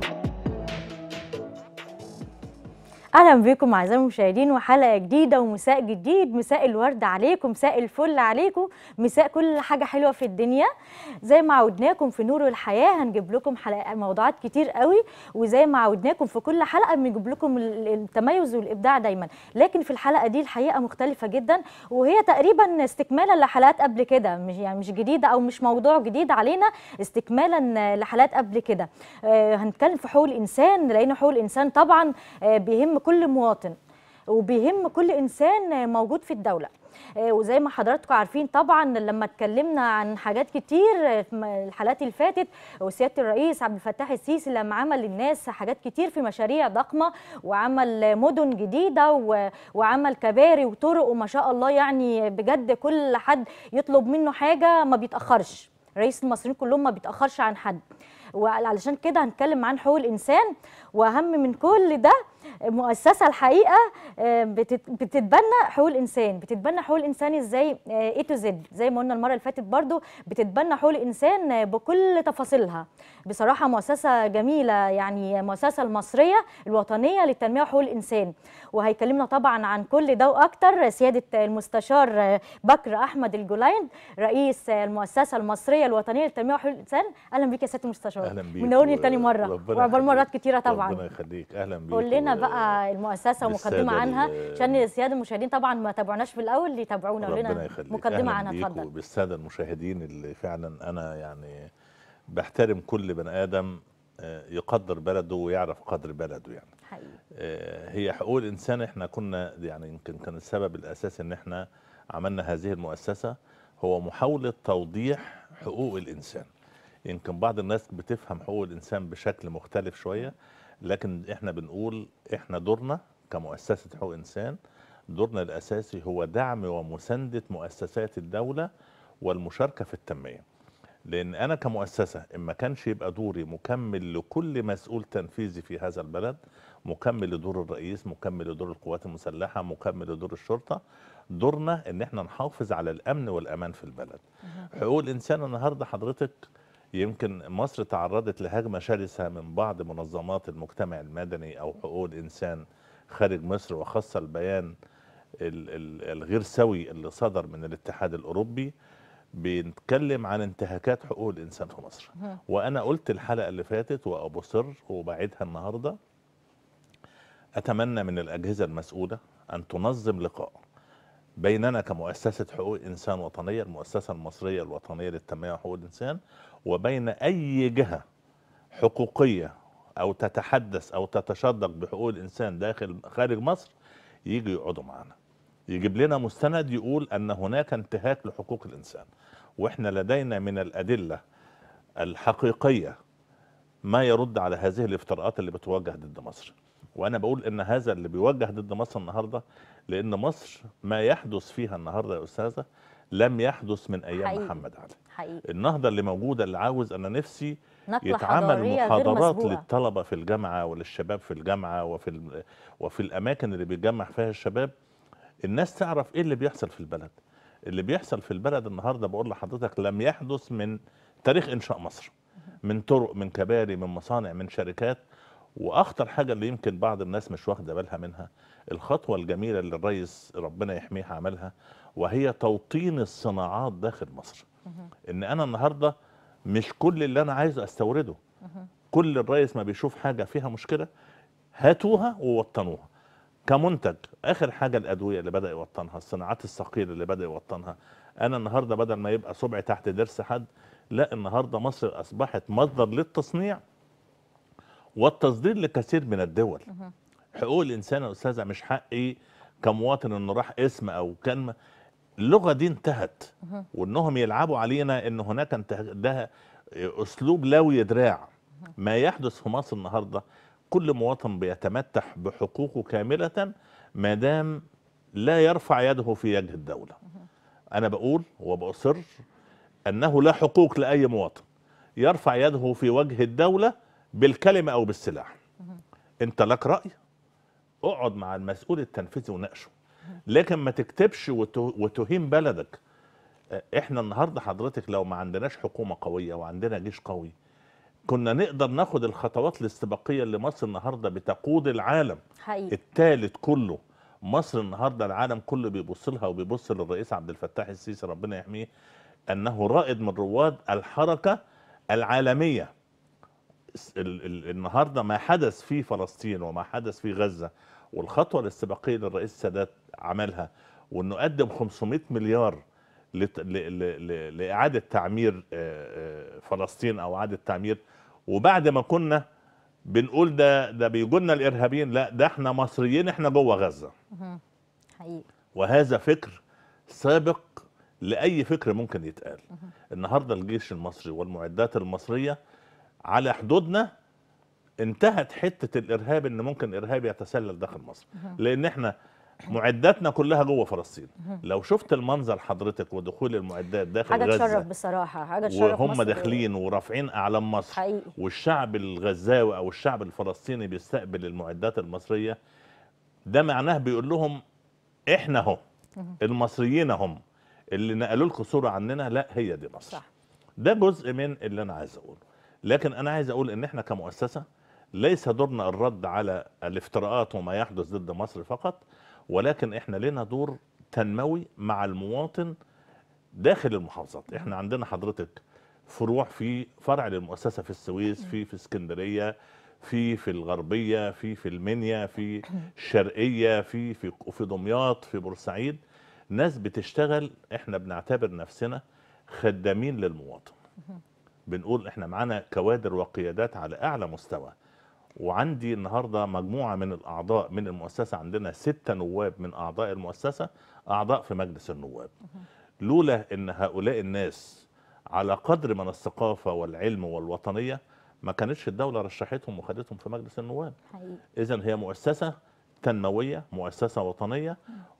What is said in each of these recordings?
Thank you. اهلا بكم اعزائي المشاهدين وحلقه جديده ومساء جديد مساء الورد عليكم مساء الفل عليكم مساء كل حاجه حلوه في الدنيا زي ما عودناكم في نور الحياه هنجيب لكم حلقه موضوعات كتير قوي وزي ما عودناكم في كل حلقه بنجيب لكم التميز والابداع دايما لكن في الحلقه دي الحقيقه مختلفه جدا وهي تقريبا استكمالا لحلقات قبل كده مش يعني مش جديده او مش موضوع جديد علينا استكمالا لحلقات قبل كده آه هنتكلم في حقوق الانسان لان حقوق الانسان طبعا آه بيهم كل مواطن وبيهم كل انسان موجود في الدوله آه، وزي ما حضراتكم عارفين طبعا لما اتكلمنا عن حاجات كتير في الحالات اللي فاتت وسياده الرئيس عبد الفتاح السيسي لما عمل للناس حاجات كتير في مشاريع ضخمه وعمل مدن جديده وعمل كباري وطرق وما شاء الله يعني بجد كل حد يطلب منه حاجه ما بيتاخرش رئيس المصريين كلهم ما بيتاخرش عن حد وعلشان كده هنتكلم عن حقوق الانسان واهم من كل ده مؤسسه الحقيقه آه، بتتبنى حقوق الانسان بتتبنى حقوق الانسان ازاي اي تو زد زي ما قلنا المره اللي فاتت برضو بتتبنى حقوق الانسان آه، بكل تفاصيلها بصراحه مؤسسه جميله يعني مؤسسه المصريه الوطنيه للتنميه وحقوق الانسان وهيكلمنا طبعا عن كل ده واكتر سياده المستشار آه، بكر احمد الجولين رئيس المؤسسه المصريه الوطنيه للتنميه وحقوق الانسان اهلا بيك يا سياده المستشار اهلا بيك منورني تاني مره وعقبال مرات كتيره طبعا ربنا يخليك اهلا بيك قول لنا بقى المؤسسه ومقدمه عنها عشان الساده المشاهدين طبعا ما تابعوناش في الاول اللي تابعونا ولنا مقدمه عنها اتفضل بالساده المشاهدين اللي فعلا انا يعني بحترم كل بني ادم آه، يقدر بلده ويعرف قدر بلده يعني حقيقي. آه، هي حقوق الانسان احنا كنا يعني يمكن كان السبب الاساسي ان احنا عملنا هذه المؤسسه هو محاوله توضيح حقوق الانسان يمكن بعض الناس بتفهم حقوق الانسان بشكل مختلف شويه لكن احنا بنقول احنا دورنا كمؤسسه حقوق انسان دورنا الاساسي هو دعم ومسانده مؤسسات الدوله والمشاركه في التنميه لان انا كمؤسسه اما كانش يبقى دوري مكمل لكل مسؤول تنفيذي في هذا البلد مكمل لدور الرئيس مكمل لدور القوات المسلحه مكمل لدور الشرطه دورنا ان احنا نحافظ على الامن والامان في البلد حقوق الانسان النهارده حضرتك يمكن مصر تعرضت لهجمة شرسة من بعض منظمات المجتمع المدني أو حقوق الإنسان خارج مصر وخاصة البيان الغير سوي اللي صدر من الاتحاد الأوروبي بنتكلم عن انتهاكات حقوق الإنسان في مصر وأنا قلت الحلقة اللي فاتت وأبصر وبعيدها النهاردة أتمنى من الأجهزة المسؤولة أن تنظم لقاء بيننا كمؤسسة حقوق إنسان وطنية المؤسسة المصرية الوطنية للتنمية وحقوق الإنسان وبين أي جهة حقوقية أو تتحدث أو تتشدق بحقوق الإنسان داخل خارج مصر يجي يقعدوا معانا يجيب لنا مستند يقول أن هناك انتهاك لحقوق الإنسان وإحنا لدينا من الأدلة الحقيقية ما يرد على هذه الافتراءات اللي بتوجه ضد مصر وأنا بقول أن هذا اللي بيوجه ضد مصر النهاردة لأن مصر ما يحدث فيها النهاردة يا أستاذة لم يحدث من أيام حقيقي. محمد علي حقيقي. النهضة اللي موجودة اللي عاوز أنا نفسي يتعمل محاضرات للطلبة في الجامعة وللشباب في الجامعة وفي, وفي الأماكن اللي بيتجمع فيها الشباب الناس تعرف إيه اللي بيحصل في البلد اللي بيحصل في البلد النهاردة بقول لحضرتك لم يحدث من تاريخ إنشاء مصر من طرق من كباري من مصانع من شركات واخطر حاجه اللي يمكن بعض الناس مش واخده بالها منها الخطوه الجميله اللي الريس ربنا يحميه عملها وهي توطين الصناعات داخل مصر ان انا النهارده مش كل اللي انا عايزه استورده كل الريس ما بيشوف حاجه فيها مشكله هاتوها ووطنوها كمنتج اخر حاجه الادويه اللي بدا يوطنها الصناعات الثقيله اللي بدا يوطنها انا النهارده بدل ما يبقى صبعي تحت ضرس حد لا النهارده مصر اصبحت مصدر للتصنيع والتصدير لكثير من الدول حقوق الانسان يا استاذه مش حقي كمواطن انه راح اسم او كلمه اللغه دي انتهت وانهم يلعبوا علينا ان هناك ده اسلوب لوي دراع ما يحدث في مصر النهارده كل مواطن بيتمتع بحقوقه كامله ما دام لا يرفع يده في وجه الدوله انا بقول وباصر انه لا حقوق لاي مواطن يرفع يده في وجه الدوله بالكلمه او بالسلاح انت لك راي اقعد مع المسؤول التنفيذي وناقشه لكن ما تكتبش وتهين بلدك آه، احنا النهارده حضرتك لو ما عندناش حكومه قويه وعندنا جيش قوي كنا نقدر ناخد الخطوات الاستباقيه اللي مصر النهارده بتقود العالم حقيقي. الثالث كله مصر النهارده العالم كله بيبص لها وبيبص للرئيس عبد الفتاح السيسي ربنا يحميه انه رائد من رواد الحركه العالميه النهارده ما حدث في فلسطين وما حدث في غزه والخطوه الاستباقيه اللي الرئيس السادات عملها وانه قدم 500 مليار لاعاده تعمير آه، آه، فلسطين او اعاده تعمير وبعد ما كنا بنقول ده ده بيجولنا الارهابيين لا ده احنا مصريين احنا جوه غزه حقيقي وهذا فكر سابق لاي فكر ممكن يتقال النهارده الجيش المصري والمعدات المصريه على حدودنا انتهت حته الارهاب ان ممكن ارهاب يتسلل داخل مصر لان احنا معداتنا كلها جوه فلسطين لو شفت المنظر حضرتك ودخول المعدات داخل حاجة غزه حاجه تشرف بصراحه حاجه تشرف وهم داخلين ورافعين اعلام مصر حقيقي. والشعب الغزاوي او الشعب الفلسطيني بيستقبل المعدات المصريه ده معناه بيقول لهم احنا هم المصريين هم اللي نقلوا لكم صوره عننا لا هي دي مصر صح. ده جزء من اللي انا عايز اقوله لكن انا عايز اقول ان احنا كمؤسسه ليس دورنا الرد على الافتراءات وما يحدث ضد مصر فقط ولكن احنا لنا دور تنموي مع المواطن داخل المحافظات احنا عندنا حضرتك فروع في فرع للمؤسسه في السويس في في اسكندريه في في الغربيه في في المنيا في الشرقيه في في في دمياط في بورسعيد ناس بتشتغل احنا بنعتبر نفسنا خدامين للمواطن بنقول احنا معانا كوادر وقيادات على اعلى مستوى وعندي النهارده مجموعه من الاعضاء من المؤسسه عندنا سته نواب من اعضاء المؤسسه اعضاء في مجلس النواب لولا ان هؤلاء الناس على قدر من الثقافه والعلم والوطنيه ما كانتش الدوله رشحتهم وخدتهم في مجلس النواب اذا هي مؤسسه تنمويه مؤسسه وطنيه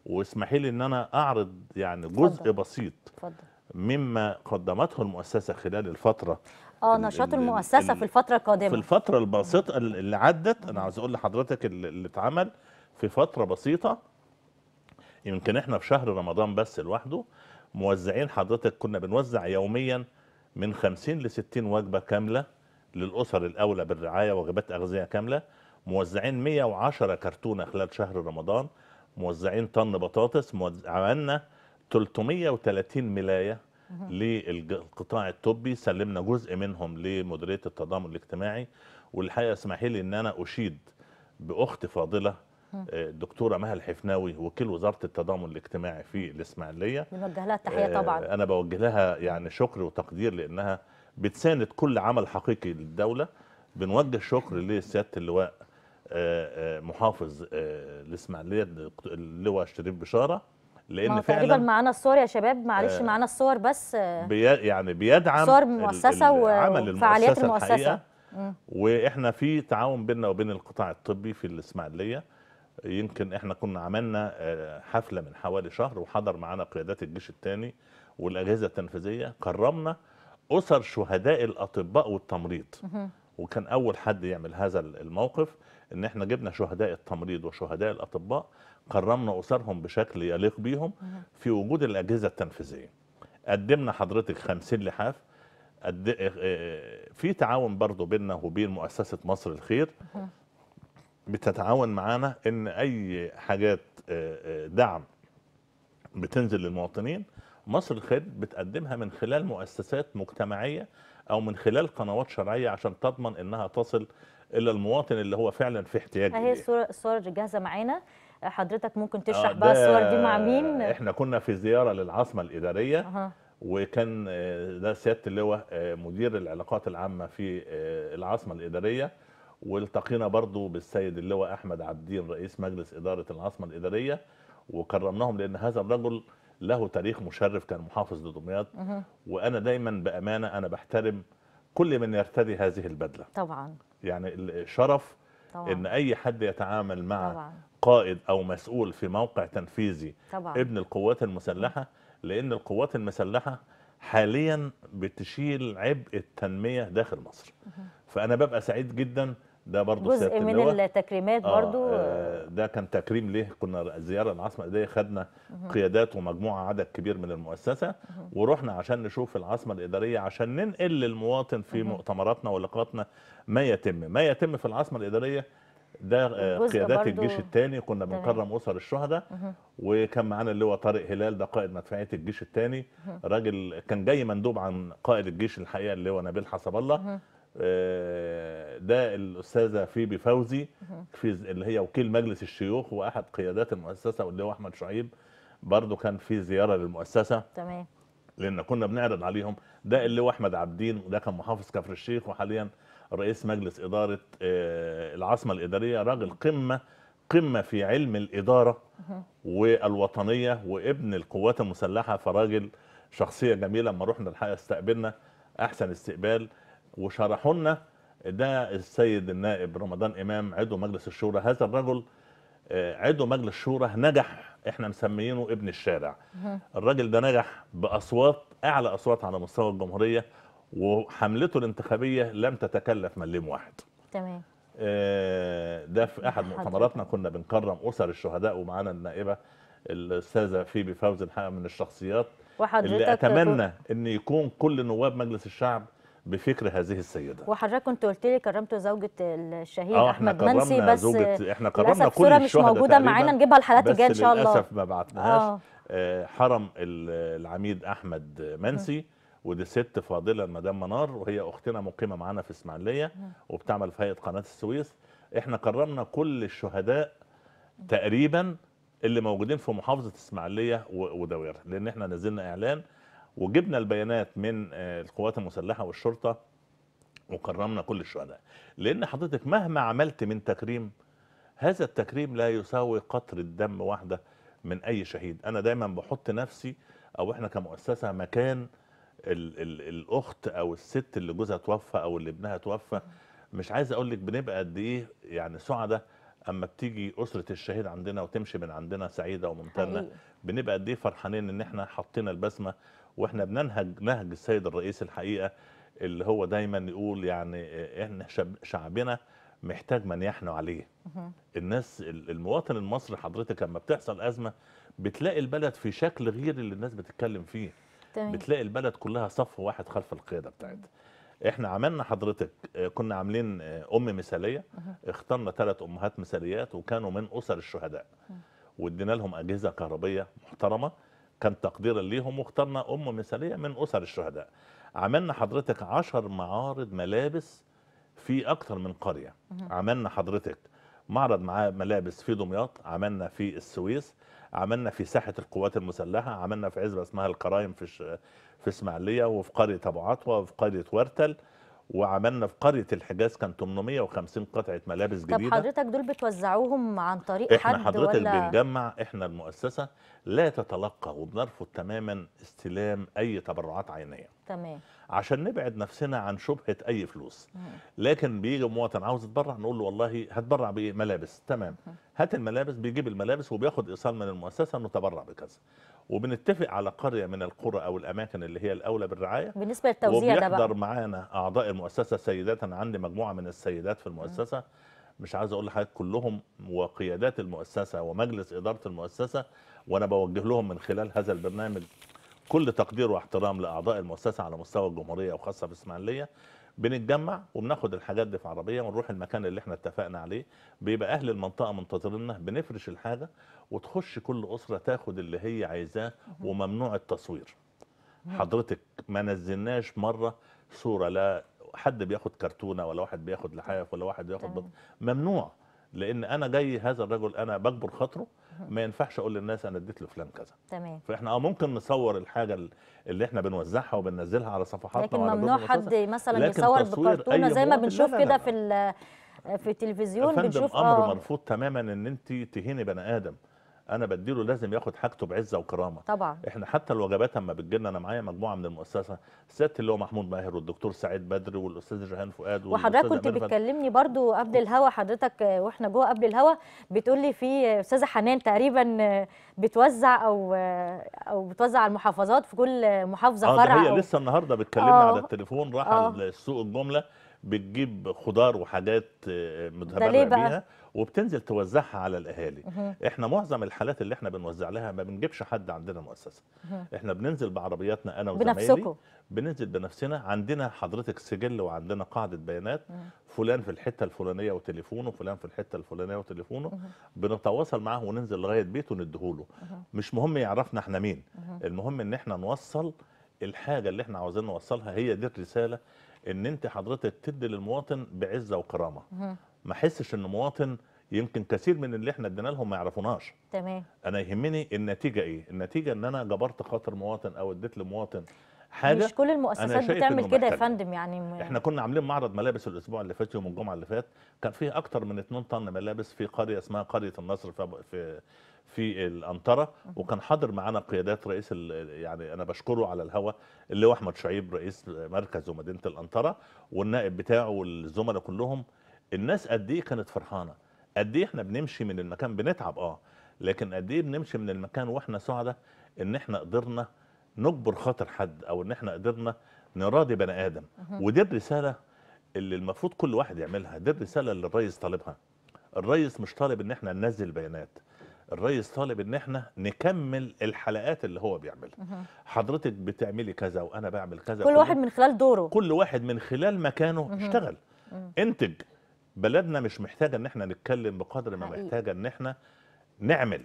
واسمحي لي ان انا اعرض يعني جزء فضل. بسيط فضل. مما قدمته المؤسسة خلال الفترة اه نشاط المؤسسة في الفترة القادمة في الفترة البسيطة اللي عدت أنا عاوز أقول لحضرتك اللي اتعمل في فترة بسيطة يمكن احنا في شهر رمضان بس لوحده موزعين حضرتك كنا بنوزع يوميا من 50 ل 60 وجبة كاملة للأسر الأولى بالرعاية وجبات أغذية كاملة موزعين 110 كرتونة خلال شهر رمضان موزعين طن بطاطس عملنا 330 ملايه للقطاع الطبي سلمنا جزء منهم لمديريه التضامن الاجتماعي والحقيقه اسمحي لي ان انا اشيد باخت فاضله الدكتوره آه، مها الحفناوي وكيل وزاره التضامن الاجتماعي في الاسماعيليه بنوجه لها التحيه آه، طبعا انا بوجه لها يعني شكر وتقدير لانها بتساند كل عمل حقيقي للدوله بنوجه شكر لسياده اللواء آه، محافظ الاسماعيليه اللواء شريف بشاره لان فعلا تقريبا معانا الصور يا شباب معلش آه، معانا الصور بس بي يعني بيدعم صور مؤسسه وفعاليات المؤسسه المؤسسة. واحنا في تعاون بيننا وبين القطاع الطبي في الاسماعيليه يمكن احنا كنا عملنا آه، حفله من حوالي شهر وحضر معانا قيادات الجيش الثاني والاجهزه التنفيذيه كرمنا اسر شهداء الاطباء والتمريض وكان اول حد يعمل هذا الموقف ان احنا جبنا شهداء التمريض وشهداء الاطباء كرمنا اسرهم بشكل يليق بيهم في وجود الاجهزه التنفيذيه قدمنا حضرتك 50 لحاف آه، آه، في تعاون برضه بيننا وبين مؤسسه مصر الخير بتتعاون معانا ان اي حاجات آه، دعم بتنزل للمواطنين مصر الخير بتقدمها من خلال مؤسسات مجتمعيه او من خلال قنوات شرعيه عشان تضمن انها تصل الى المواطن اللي هو فعلا في احتياج هي الصوره الصور جاهزه معانا حضرتك ممكن آه، تشرح بقى الصور دي مع مين احنا كنا في زياره للعاصمه الاداريه أه. وكان ده سياده اللواء آه، مدير العلاقات العامه في آه، العاصمه الاداريه والتقينا برضو بالسيد اللواء احمد عبدين رئيس مجلس اداره العاصمه الاداريه وكرمناهم لان هذا الرجل له تاريخ مشرف كان محافظ لدمياط وانا دايما بامانه انا بحترم كل من يرتدي هذه البدله طبعا يعني الشرف طبعا. ان اي حد يتعامل مع طبعا. قائد او مسؤول في موقع تنفيذي طبعا. ابن القوات المسلحه لان القوات المسلحه حاليا بتشيل عبء التنميه داخل مصر فانا ببقى سعيد جدا ده برضه جزء من التكريمات آه، برضه آه ده كان تكريم ليه كنا زياره العاصمه الاداريه خدنا قيادات ومجموعه عدد كبير من المؤسسه ورحنا عشان نشوف العاصمه الاداريه عشان ننقل للمواطن في مؤتمراتنا ولقاءاتنا ما يتم ما يتم في العاصمه الاداريه ده آه، قيادات الجيش الثاني كنا بنكرم اسر الشهداء وكان معانا اللواء طارق هلال ده قائد مدفعيه الجيش الثاني راجل كان جاي مندوب عن قائد الجيش الحقيقه اللواء نبيل حسب الله آه، ده الاستاذه فيبي فوزي في اللي هي وكيل مجلس الشيوخ واحد قيادات المؤسسه واللي هو احمد شعيب برضه كان في زياره للمؤسسه تمام لان كنا بنعرض عليهم ده اللي هو احمد عبدين وده كان محافظ كفر الشيخ وحاليا رئيس مجلس اداره آه، العاصمه الاداريه راجل قمه قمه في علم الاداره والوطنيه وابن القوات المسلحه فراجل شخصيه جميله لما رحنا الحقيقه استقبلنا احسن استقبال وشرحوا لنا ده السيد النائب رمضان امام عضو مجلس الشورى هذا الرجل آه، عضو مجلس شورى نجح احنا مسميينه ابن الشارع الراجل ده نجح باصوات اعلى اصوات على مستوى الجمهوريه وحملته الانتخابيه لم تتكلف مليم واحد تمام آه، ده في احد مؤتمراتنا كنا بنكرم اسر الشهداء ومعانا النائبه الاستاذه فيبي فوزي الحقيقه من الشخصيات وحضرتك اللي اتمنى ان يكون كل نواب مجلس الشعب بفكر هذه السيده وحضرتك كنت قلت لي كرمت زوجه الشهيد آه، احمد منسي بس زوجة احنا كرمنا كل الشهداء مش موجوده معانا نجيبها الحلقات الجايه ان شاء الله للاسف ما بعتناهاش آه. آه، حرم العميد احمد منسي م. ودي ست فاضله المدام منار وهي اختنا مقيمه معانا في اسماعيليه نعم. وبتعمل في هيئه قناه السويس احنا كرمنا كل الشهداء تقريبا اللي موجودين في محافظه اسماعيليه ودويرها لان احنا نزلنا اعلان وجبنا البيانات من آه، القوات المسلحه والشرطه وكرمنا كل الشهداء لان حضرتك مهما عملت من تكريم هذا التكريم لا يساوي قطر الدم واحده من اي شهيد انا دايما بحط نفسي او احنا كمؤسسه مكان الـ الـ الاخت او الست اللي جوزها توفى او اللي ابنها توفى مش عايز اقول لك بنبقى قد ايه يعني سعده اما بتيجي اسره الشهيد عندنا وتمشي من عندنا سعيده وممتنه بنبقى قد ايه فرحانين ان احنا حطينا البسمه واحنا بننهج نهج السيد الرئيس الحقيقه اللي هو دايما يقول يعني احنا شعبنا محتاج من يحنوا عليه الناس المواطن المصري حضرتك لما بتحصل ازمه بتلاقي البلد في شكل غير اللي الناس بتتكلم فيه تمام. بتلاقي البلد كلها صف واحد خلف القياده بتاعتها احنا عملنا حضرتك كنا عاملين ام مثاليه اخترنا ثلاث امهات مثاليات وكانوا من اسر الشهداء وادينا لهم اجهزه كهربيه محترمه كان تقديرا ليهم واخترنا ام مثاليه من اسر الشهداء عملنا حضرتك عشر معارض ملابس في اكثر من قريه عملنا حضرتك معرض مع ملابس في دمياط عملنا في السويس عملنا في ساحه القوات المسلحه عملنا في عزبه اسمها القرايم في في اسماعيليه وفي قريه ابو عطوه وفي قريه ورتل وعملنا في قريه الحجاز كان 850 قطعه ملابس جديده طب حضرتك دول بتوزعوهم عن طريق احنا حد حضرتك ولا بنجمع احنا المؤسسه لا تتلقى وبنرفض تماما استلام اي تبرعات عينيه تمام عشان نبعد نفسنا عن شبهه اي فلوس لكن بيجي مواطن عاوز يتبرع نقول له والله هتبرع بايه ملابس تمام هات الملابس بيجيب الملابس وبياخد ايصال من المؤسسه انه تبرع بكذا وبنتفق على قريه من القرى او الاماكن اللي هي الاولى بالرعايه بالنسبه للتوزيع ده بقى معانا اعضاء المؤسسه سيدات انا عندي مجموعه من السيدات في المؤسسه م. مش عايز اقول لحضرتك كلهم وقيادات المؤسسه ومجلس اداره المؤسسه وانا بوجه لهم من خلال هذا البرنامج كل تقدير واحترام لاعضاء المؤسسه على مستوى الجمهوريه وخاصه في الإسماعيلية بنتجمع وبناخد الحاجات دي في عربيه ونروح المكان اللي احنا اتفقنا عليه بيبقى اهل المنطقه منتظريننا بنفرش الحاجه وتخش كل اسره تاخد اللي هي عايزاه وممنوع التصوير حضرتك ما نزلناش مره صوره لا حد بياخد كرتونه ولا واحد بياخد لحاف ولا واحد بياخد ممنوع لان انا جاي هذا الرجل انا بجبر خاطره ما ينفعش اقول للناس انا اديت له فلان كذا تمام فاحنا اه ممكن نصور الحاجه اللي احنا بنوزعها وبننزلها على صفحاتنا لكن ممنوع حد مثلا يصور بكرتونه زي ما بنشوف كده في في التلفزيون بنشوف امر آه. مرفوض تماما ان انت تهيني بني ادم انا بديله لازم ياخد حاجته بعزه وكرامه طبعا احنا حتى الوجبات اما بتجي لنا انا معايا مجموعه من المؤسسه سياده اللي هو محمود ماهر والدكتور سعيد بدر والاستاذ جهان فؤاد وحضرتك كنت بتكلمني برضو قبل الهوا حضرتك واحنا جوه قبل الهوا بتقول لي في استاذه حنان تقريبا بتوزع او او بتوزع على المحافظات في كل محافظه آه فرع هي أو لسه النهارده بتكلمنا أوه. على آه، التليفون راح آه السوق الجمله بتجيب خضار وحاجات آه، متبرع بيها وبتنزل توزعها على الاهالي احنا معظم الحالات اللي احنا بنوزع لها ما بنجيبش حد عندنا مؤسسه احنا بننزل بعربياتنا انا وزمايلي بننزل بنفسنا عندنا حضرتك سجل وعندنا قاعده بيانات فلان في الحته الفلانيه وتليفونه فلان في الحته الفلانيه وتليفونه بنتواصل معاه وننزل لغايه بيته نديهوله مش مهم يعرفنا احنا مين المهم ان احنا نوصل الحاجه اللي احنا عاوزين نوصلها هي دي الرساله ان انت حضرتك تدي للمواطن بعزه وكرامه ما احسش ان مواطن يمكن كثير من اللي احنا ادينا لهم ما يعرفوناش تمام انا يهمني النتيجه ايه النتيجه ان انا جبرت خاطر مواطن او اديت لمواطن حاجه مش كل المؤسسات بتعمل كده يا فندم يعني م... احنا كنا عاملين معرض ملابس الاسبوع اللي فات يوم الجمعه اللي فات كان فيه اكتر من 2 طن ملابس في قريه اسمها قريه النصر في في في الانطره وكان حاضر معانا قيادات رئيس يعني انا بشكره على الهواء اللي هو احمد شعيب رئيس مركز ومدينه الانطره والنائب بتاعه والزملاء كلهم الناس قد ايه كانت فرحانه قد ايه احنا بنمشي من المكان بنتعب اه لكن قد ايه بنمشي من المكان واحنا سعداء ان احنا قدرنا نجبر خاطر حد او ان احنا قدرنا نراضي بني ادم ودي الرساله اللي المفروض كل واحد يعملها دي الرساله اللي الريس طالبها الريس مش طالب ان احنا ننزل بيانات الريس طالب ان احنا نكمل الحلقات اللي هو بيعملها حضرتك بتعملي كذا وانا بعمل كذا كل واحد من خلال دوره كل واحد من خلال مكانه اشتغل انتج بلدنا مش محتاجه ان احنا نتكلم بقدر ما محتاجه ان احنا نعمل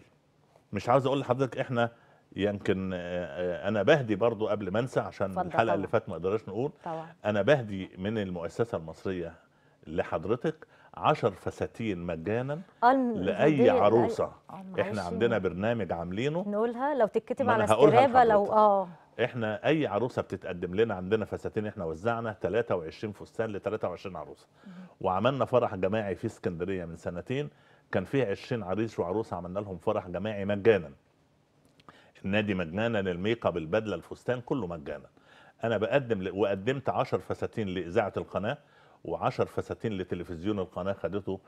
مش عاوز اقول لحضرتك احنا يمكن آه، آه، انا بهدي برضو قبل ما انسى عشان الحلقه طبعا. اللي فاتت ما قدرناش نقول طبعا. انا بهدي من المؤسسه المصريه لحضرتك 10 فساتين مجانا لاي عروسه آه، احنا عندنا برنامج عاملينه نقولها لو تتكتب على استرابه لو اه احنا اي عروسه بتتقدم لنا عندنا فساتين احنا وزعنا 23 فستان ل 23 عروسه وعملنا فرح جماعي في اسكندريه من سنتين كان فيه 20 عريس وعروسه عملنا لهم فرح جماعي مجانا النادي مجانا الميقة بالبدلة الفستان كله مجانا انا بقدم وقدمت 10 فساتين لاذاعه القناه و10 فساتين لتلفزيون القناه خدته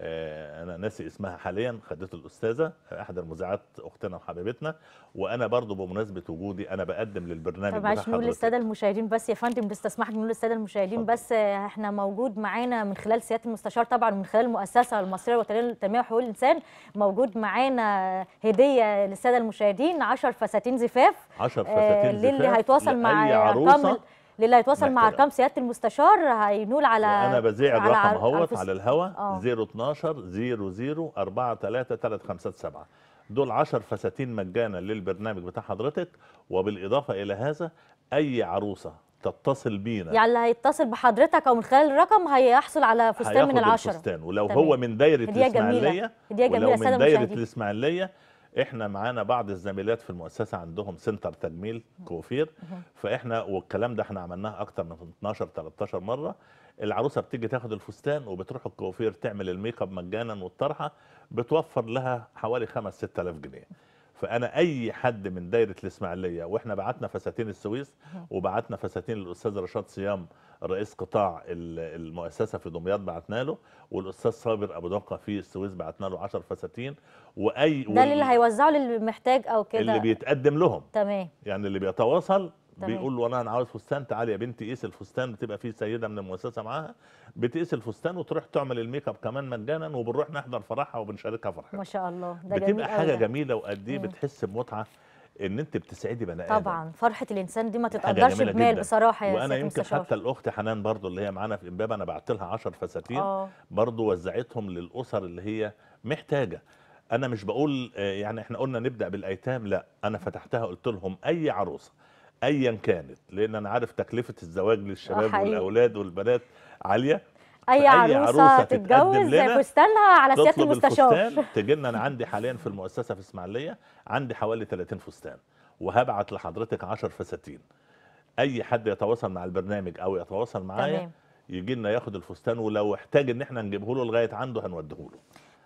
آه، انا ناسي اسمها حاليا خدت الاستاذه احد المذيعات اختنا وحبيبتنا وانا برضو بمناسبه وجودي انا بقدم للبرنامج طب عشان نقول للساده المشاهدين بس يا فندم تسمح لي نقول للساده المشاهدين طبعا. بس احنا موجود معانا من خلال سياده المستشار طبعا من خلال المؤسسه المصريه الوطنيه للتنميه وحقوق الانسان موجود معانا هديه للساده المشاهدين 10 فساتين زفاف 10 آه، فساتين آه زفاف للي هيتواصل مع ارقام للي هيتواصل مع ارقام سياده المستشار هينول على انا بذيع الرقم اهوت على, على 012 00 4337 دول 10 فساتين مجانا للبرنامج بتاع حضرتك وبالاضافه الى هذا اي عروسه تتصل بينا يعني اللي هيتصل بحضرتك او من خلال الرقم هيحصل على فستان من العشره فستان ولو تمام. هو من دايره الاسماعيليه هديه جميله ولو من دايره الاسماعيليه احنا معانا بعض الزميلات في المؤسسه عندهم سنتر تجميل كوفير فاحنا والكلام ده احنا عملناه اكتر من 12 13 مره العروسه بتيجي تاخد الفستان وبتروح الكوافير تعمل الميك اب مجانا والطرحه بتوفر لها حوالي 5 6000 جنيه فانا اي حد من دايره الاسماعيليه واحنا بعتنا فساتين السويس وبعتنا فساتين للاستاذ رشاد صيام رئيس قطاع المؤسسه في دمياط بعتنا له والاستاذ صابر ابو دقه في السويس بعتنا له 10 فساتين واي ده اللي هيوزعه للي محتاج او كده اللي بيتقدم لهم تمام يعني اللي بيتواصل تمام. بيقول له انا عاوز فستان تعالي يا بنتي قيس الفستان بتبقى في سيده من المؤسسه معاها بتقيس الفستان وتروح تعمل الميك اب كمان مجانا وبنروح نحضر فرحها وبنشاركها فرحها ما شاء الله ده بتبقى جميل حاجه أولا. جميله وقد ايه بتحس بمتعه ان انت بتسعدي بني ادم طبعا فرحه الانسان دي ما تتقدرش بمال بصراحه يا وانا يمكن مستشار. حتى الاخت حنان برضو اللي هي معانا في امبابه انا بعت لها 10 فساتين آه. برضو وزعتهم للاسر اللي هي محتاجه انا مش بقول آه، يعني احنا قلنا نبدا بالايتام لا انا فتحتها قلت لهم اي عروسه ايا كانت لان انا عارف تكلفه الزواج للشباب آه، والاولاد والبنات عاليه اي عروسه, عروسة تتجوز فستانها على سياده المستشار تجينا انا عندي حاليا في المؤسسه في اسماعيليه عندي حوالي 30 فستان وهبعت لحضرتك 10 فساتين اي حد يتواصل مع البرنامج او يتواصل معايا يجي لنا ياخد الفستان ولو احتاج ان احنا نجيبه له لغايه عنده هنوديه له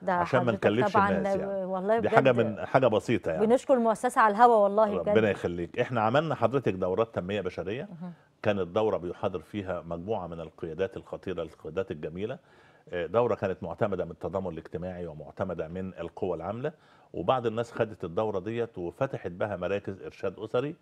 ده عشان ما نكلفش الناس يعني والله دي حاجه من حاجه بسيطه يعني بنشكر المؤسسه على الهوا والله ربنا يخليك احنا عملنا حضرتك دورات تنميه بشريه كانت دورة بيحاضر فيها مجموعة من القيادات الخطيرة القيادات الجميلة آه، دورة كانت معتمدة من التضامن الاجتماعي ومعتمدة من القوى العاملة وبعض الناس خدت الدورة ديت وفتحت بها مراكز إرشاد أسري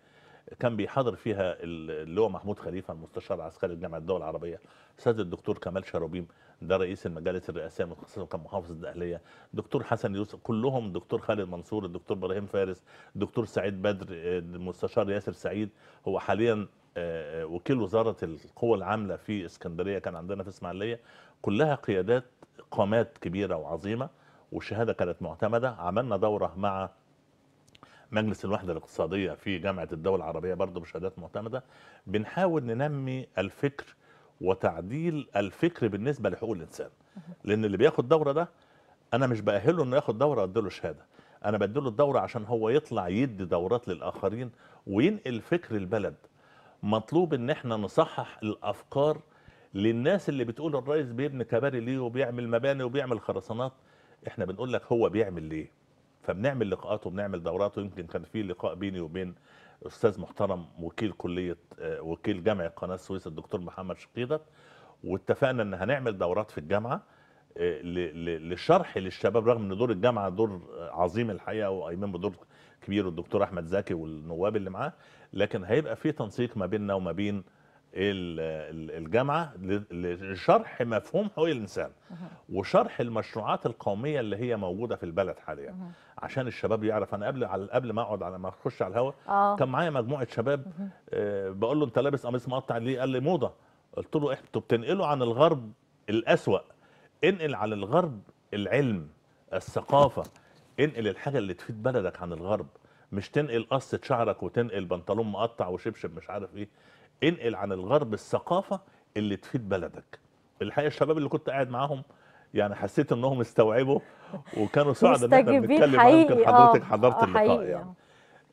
كان بيحاضر فيها اللي هو محمود خليفة المستشار العسكري لجامعة الدول العربية سيد الدكتور كمال شاروبيم ده رئيس المجالس الرئاسية المتخصصة كان محافظ الدقهلية دكتور حسن يوسف كلهم الدكتور خالد منصور الدكتور إبراهيم فارس الدكتور سعيد بدر آه، المستشار ياسر سعيد هو حاليا آه، وكيل وزاره القوى العامله في اسكندريه كان عندنا في اسماعيليه كلها قيادات قامات كبيره وعظيمه والشهاده كانت معتمده عملنا دوره مع مجلس الوحده الاقتصاديه في جامعه الدول العربيه برضه بشهادات معتمده بنحاول ننمي الفكر وتعديل الفكر بالنسبه لحقوق الانسان لان اللي بياخد دوره ده انا مش باهله انه ياخد دوره اديله شهاده انا بديله الدوره عشان هو يطلع يدي دورات للاخرين وينقل فكر البلد مطلوب ان احنا نصحح الافكار للناس اللي بتقول الرئيس بيبني كباري ليه وبيعمل مباني وبيعمل خرسانات احنا بنقول لك هو بيعمل ليه فبنعمل لقاءات وبنعمل دورات ويمكن كان في لقاء بيني وبين استاذ محترم وكيل كليه آه، وكيل جامعه قناه السويس الدكتور محمد شقيده واتفقنا ان هنعمل دورات في الجامعه آه، لشرح للشباب رغم ان دور الجامعه دور آه، عظيم الحقيقه وايمن بدور كبير الدكتور احمد زكي والنواب اللي معاه لكن هيبقى في تنسيق ما بيننا وما بين الجامعه لشرح مفهوم حقوق الانسان وشرح المشروعات القوميه اللي هي موجوده في البلد حاليا عشان الشباب يعرف انا قبل على قبل ما اقعد على ما اخش على الهواء آه. كان معايا مجموعه شباب آه، بقول له انت لابس قميص مقطع ليه قال لي موضه قلت له انتوا بتنقلوا عن الغرب الاسوا انقل على الغرب العلم الثقافه انقل الحاجه اللي تفيد بلدك عن الغرب مش تنقل قصه شعرك وتنقل بنطلون مقطع وشبشب مش عارف ايه انقل عن الغرب الثقافه اللي تفيد بلدك الحقيقه الشباب اللي كنت قاعد معاهم يعني حسيت انهم استوعبوا وكانوا سعداء ان احنا بنتكلم معاهم يمكن حضرتك آه، حضرت اللقاء يعني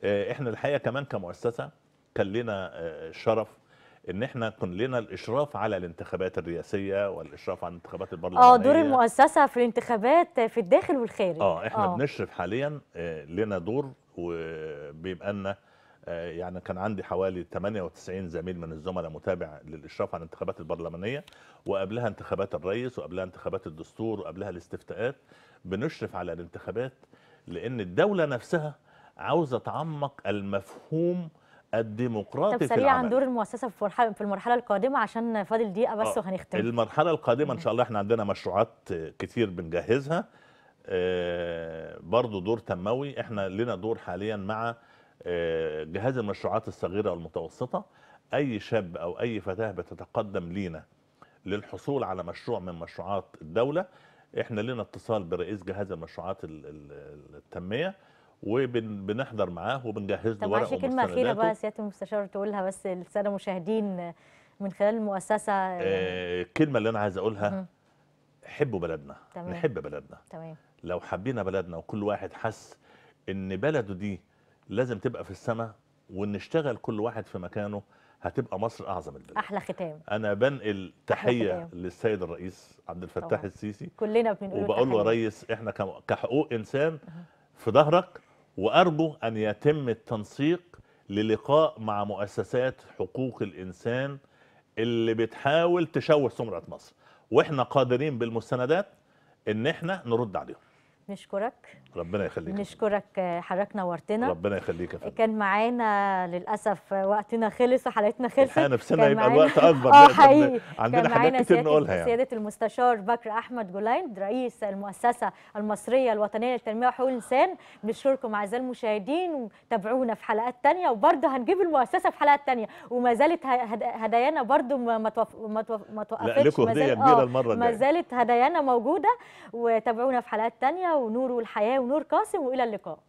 آه، احنا الحقيقه كمان كمؤسسه كان لنا الشرف آه، ان احنا يكون لنا الاشراف على الانتخابات الرئاسيه والاشراف على الانتخابات البرلمانيه اه دور المؤسسه في الانتخابات في الداخل والخارج اه احنا أوه. بنشرف حاليا آه، لنا دور وبيبقى لنا آه، يعني كان عندي حوالي 98 زميل من الزملاء متابع للاشراف على الانتخابات البرلمانيه وقبلها انتخابات الرئيس وقبلها انتخابات الدستور وقبلها الاستفتاءات بنشرف على الانتخابات لان الدوله نفسها عاوزه تعمق المفهوم الديمقراطي طب سريعا دور المؤسسه في المرحله القادمه عشان فاضل دقيقه بس آه. وهنختم المرحله القادمه ان شاء الله احنا عندنا مشروعات كتير بنجهزها آه، برضو دور تنموي احنا لنا دور حاليا مع آه، جهاز المشروعات الصغيره والمتوسطه اي شاب او اي فتاه بتتقدم لينا للحصول على مشروع من مشروعات الدوله احنا لنا اتصال برئيس جهاز المشروعات التنميه وبنحضر معاه وبنجهز له ورقه كلمه اخيره بقى سياده المستشار تقولها بس للساده المشاهدين من خلال المؤسسه الكلمه آه، اللي انا عايز اقولها حبوا بلدنا تمام. نحب بلدنا تمام لو حبينا بلدنا وكل واحد حس ان بلده دي لازم تبقى في السماء ونشتغل كل واحد في مكانه هتبقى مصر اعظم البلد احلى ختام انا بنقل تحيه للسيد الرئيس عبد الفتاح طبعا. السيسي كلنا بنقول وبقول له يا ريس احنا كحقوق انسان في ظهرك وأرجو أن يتم التنسيق للقاء مع مؤسسات حقوق الإنسان اللي بتحاول تشوه سمعة مصر وإحنا قادرين بالمستندات إن إحنا نرد عليهم نشكرك ربنا يخليك نشكرك آه، حضرتك نورتنا ربنا يخليك يا فندم كان معانا للاسف وقتنا خلص حلقتنا خلصت احنا نفسنا يبقى الوقت اكبر اه حقيقي عندنا حاجات كتير نقولها يعني سياده المستشار بكر احمد جوليند رئيس المؤسسه المصريه الوطنيه للتنميه وحقوق الانسان بنشكركم اعزائي المشاهدين وتابعونا في حلقات ثانيه وبرده هنجيب المؤسسه في حلقات ثانيه وما زالت هدايانا برده ما توقفتش ما توقفتش لا لكم هديه كبيره آه، المره دي ما زالت هدايانا موجوده وتابعونا في حلقات ثانيه ونور والحياه ونور قاسم وإلى اللقاء